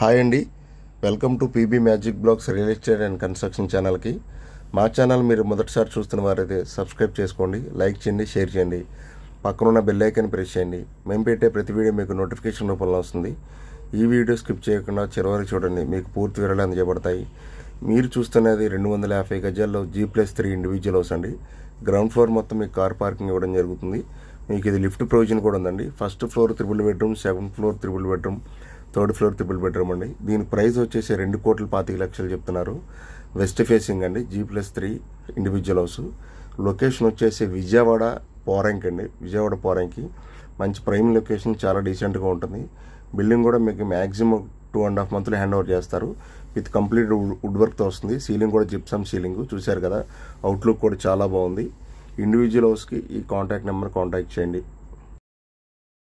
hi అండి welcome to PB magic blogs real estate and construction ఛానల్కి మా channel మీరు మొదటిసారి చూస్తున్న వారైతే సబ్స్క్రైబ్ చేసుకోండి లైక్ చేయండి షేర్ చేయండి పక్కనున్న బెల్ ఐకన్ ప్రెస్ చేయండి మేము పెట్టే ప్రతి వీడియో మీకు నోటిఫికేషన్ రూపంలో వస్తుంది ఈ వీడియో స్కిప్ చేయకుండా చిరవరకు చూడండి మీకు పూర్తి వివరాలు అందజేయబడతాయి మీరు చూస్తున్నది రెండు వందల యాభై గజాల్లో G plus three individual house అండి గ్రౌండ్ ఫ్లోర్ మొత్తం మీకు కార్ పార్కింగ్ ఇవ్వడం జరుగుతుంది మీకు ఇది లిఫ్ట్ ప్రొవిజన్ కూడా ఉందండి first floor triple bedroom second floor triple bedroom third floor triple bedroom అండి దీని ప్రైస్ వచ్చేసి రెండు కోట్ల పాతిక లక్షలు చెప్తున్నారు వెస్ట్ ఫేసింగ్ అండి G plus three individual house location వచ్చేసి విజయవాడ పోరాంక్ అండి విజయవాడ పోరంకి మంచి ప్రైమ్ లొకేషన్ చాలా డీసెంట్గా ఉంటుంది బిల్డింగ్ కూడా మీకు మ్యాక్సిమం టూ అండ్ హాఫ్ మంత్లో హ్యాండ్ ఓవర్ చేస్తారు విత్ కంప్లీట్ వుడ్ వర్క్తో వస్తుంది సీలింగ్ కూడా జిప్సమ్ సీలింగ్ చూశారు కదా అవుట్లుక్ కూడా చాలా బాగుంది ఇండివిజువల్ హౌస్కి ఈ కాంటాక్ట్ నెంబర్ కాంటాక్ట్ చేయండి